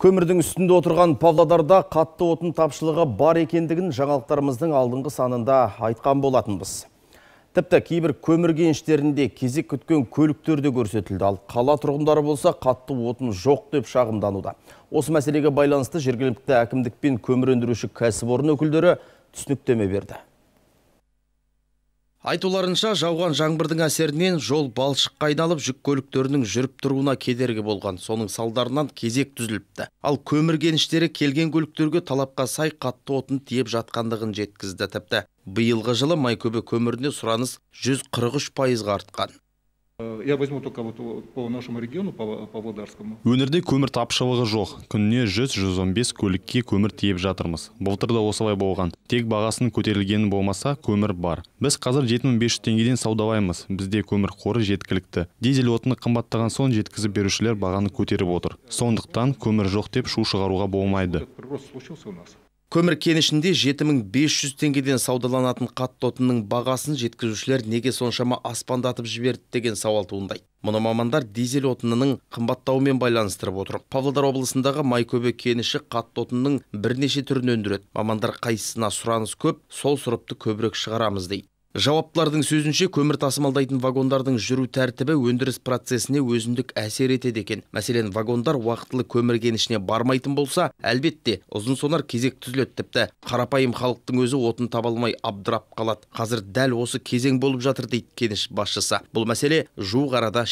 көмірдің үстінде отырған павладарда қатты отын тапшылығы бар екендігін жаңалықтарымыздың алдыңғы санында айтқан болатынбыз тіпті кейбір көмір кеніштерінде кезек күткен көліктер де көрсетілді ал қала тұрғындары болса қатты отын жоқ деп шағымдануда осы мәселеге байланысты жергілікті әкімдік пен көмір өндіруші кәсіпорын өкілдері түсініктеме берді айтуларынша жауған жаңбырдың әсерінен жол балшыққа айналып жүк көліктерінің жүріп тұруына кедергі болған соның салдарынан кезек түзіліпті ал көмір кеніштері келген көліктерге талапқа сай қатты отын тиеп жатқандығын жеткізді тіпті биылғы жылы майкөбе көміріне сұраныс 143 пайызға артқан Э, я возьму только вот по нашему региону по өңірде көмір тапшылығы жоқ күніне 100-115 көлікке көмір тиеп жатырмыз Бұлтырда осылай болған тек бағасының көтерілгені болмаса көмір бар біз қазір 7500 теңгеден саудалаймыз бізде көмір қоры жеткілікті дизель отыны қымбаттаған соң жеткізіп берушілер бағаны көтеріп отыр сондықтан көмір жоқ деп шу шығаруға болмайды көмір кенішінде 7500 мың теңгеден саудаланатын қатты отынның бағасын жеткізушілер неге соншама аспандатып жіберді деген сауал туындайды мұны мамандар дизель отынының қымбаттауымен байланыстырып отыр павлодар облысындағы майкөбе кеніші қатты отынның бірнеше түрін өндіреді мамандар қайсысына сұраныс көп сол сұрыпты көбірек шығарамыз дейді жауаптылардың сөзінше көмір тасымалдайтын вагондардың жүру тәртібі өндіріс процесіне өзіндік әсер етеді екен мәселен вагондар уақытылы көмір кенішіне бармайтын болса әлбетте ұзын сонар кезек түзілет тіпті қарапайым халықтың өзі отын таба абдырап қалады қазір дәл осы кезең болып жатыр дейді кеніш басшысы бұл мәселе жуық